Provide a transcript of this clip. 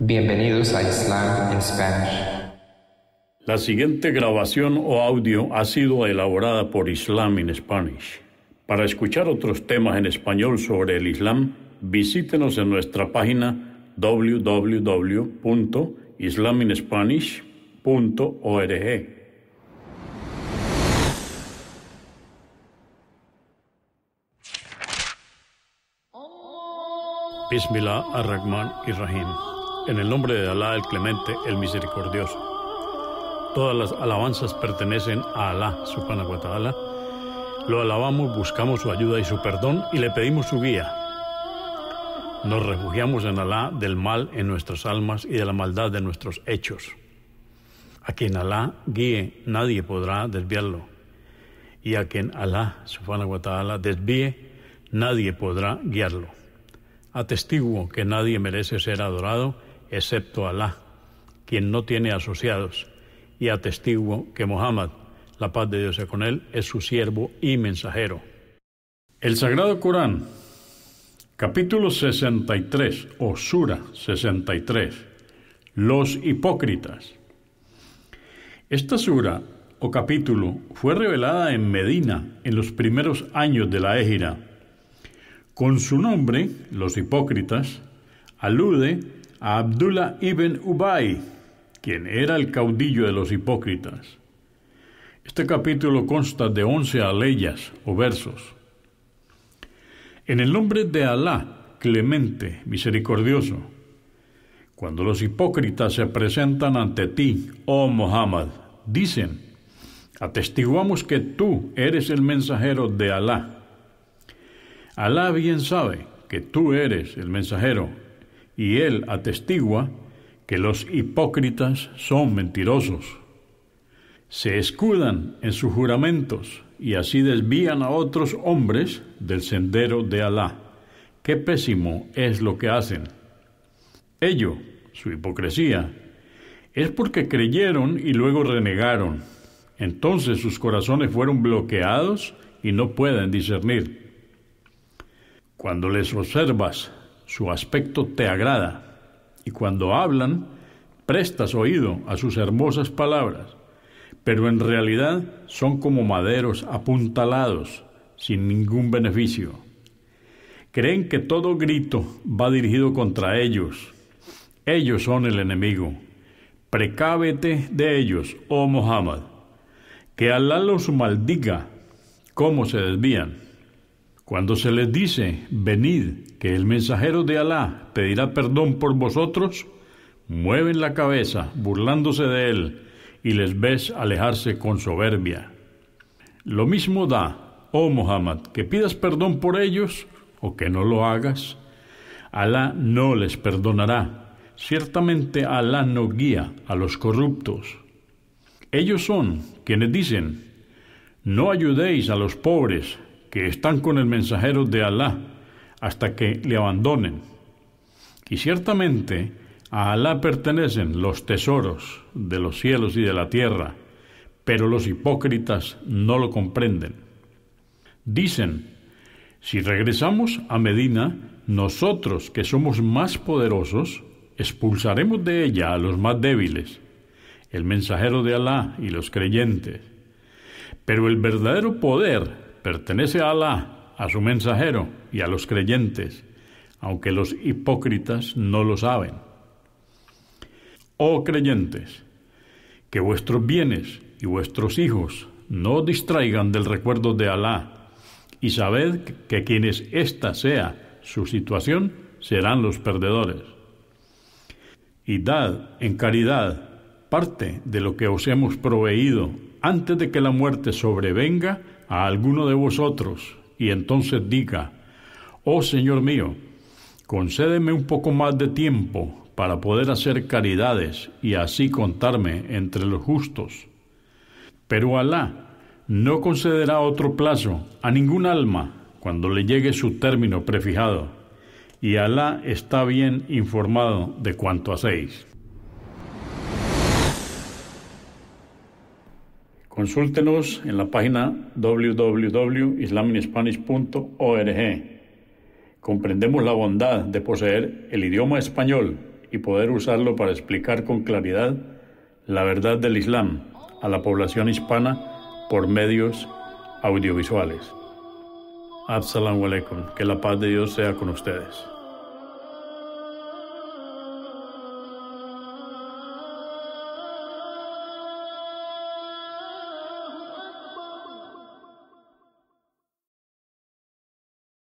Bienvenidos a Islam in Spanish. La siguiente grabación o audio ha sido elaborada por Islam in Spanish. Para escuchar otros temas en español sobre el Islam, visítenos en nuestra página www.islaminspanish.org. Bismillah ar-Rahman rahim en el nombre de Alá el Clemente, el Misericordioso. Todas las alabanzas pertenecen a Alá, subhanahu wa ta'ala. Lo alabamos, buscamos su ayuda y su perdón y le pedimos su guía. Nos refugiamos en Alá del mal en nuestras almas y de la maldad de nuestros hechos. A quien Alá guíe, nadie podrá desviarlo. Y a quien Alá, subhanahu wa ta'ala, desvíe, nadie podrá guiarlo. Atestiguo que nadie merece ser adorado excepto Alá, quien no tiene asociados, y atestiguo que Mohammed, la paz de Dios sea con él, es su siervo y mensajero. El Sagrado Corán, capítulo 63, o Sura 63, los hipócritas. Esta sura o capítulo fue revelada en Medina en los primeros años de la Égira. Con su nombre, los hipócritas, alude Abdullah ibn Ubay, quien era el caudillo de los hipócritas. Este capítulo consta de once aleyas o versos. En el nombre de Alá, clemente, misericordioso, cuando los hipócritas se presentan ante ti, oh Muhammad, dicen, atestiguamos que tú eres el mensajero de Alá. Alá bien sabe que tú eres el mensajero y él atestigua que los hipócritas son mentirosos. Se escudan en sus juramentos y así desvían a otros hombres del sendero de Alá. Qué pésimo es lo que hacen. Ello, su hipocresía, es porque creyeron y luego renegaron. Entonces sus corazones fueron bloqueados y no pueden discernir. Cuando les observas su aspecto te agrada, y cuando hablan, prestas oído a sus hermosas palabras, pero en realidad son como maderos apuntalados, sin ningún beneficio. Creen que todo grito va dirigido contra ellos. Ellos son el enemigo. Precábete de ellos, oh Muhammad. Que Alá los maldiga, cómo se desvían. Cuando se les dice, venid, que el mensajero de Alá pedirá perdón por vosotros, mueven la cabeza burlándose de él y les ves alejarse con soberbia. Lo mismo da, oh Muhammad, que pidas perdón por ellos o que no lo hagas. Alá no les perdonará. Ciertamente Alá no guía a los corruptos. Ellos son quienes dicen, no ayudéis a los pobres, que están con el mensajero de Alá hasta que le abandonen. Y ciertamente a Alá pertenecen los tesoros de los cielos y de la tierra, pero los hipócritas no lo comprenden. Dicen, si regresamos a Medina, nosotros que somos más poderosos, expulsaremos de ella a los más débiles, el mensajero de Alá y los creyentes. Pero el verdadero poder pertenece a Alá, a su mensajero y a los creyentes, aunque los hipócritas no lo saben. Oh creyentes, que vuestros bienes y vuestros hijos no distraigan del recuerdo de Alá, y sabed que quienes esta sea su situación serán los perdedores. Y dad en caridad parte de lo que os hemos proveído antes de que la muerte sobrevenga a alguno de vosotros y entonces diga, oh Señor mío, concédeme un poco más de tiempo para poder hacer caridades y así contarme entre los justos. Pero Alá no concederá otro plazo a ningún alma cuando le llegue su término prefijado, y Alá está bien informado de cuanto hacéis. Consúltenos en la página www.islaminspanish.org. Comprendemos la bondad de poseer el idioma español y poder usarlo para explicar con claridad la verdad del Islam a la población hispana por medios audiovisuales. Assalamu alaikum. Que la paz de Dios sea con ustedes.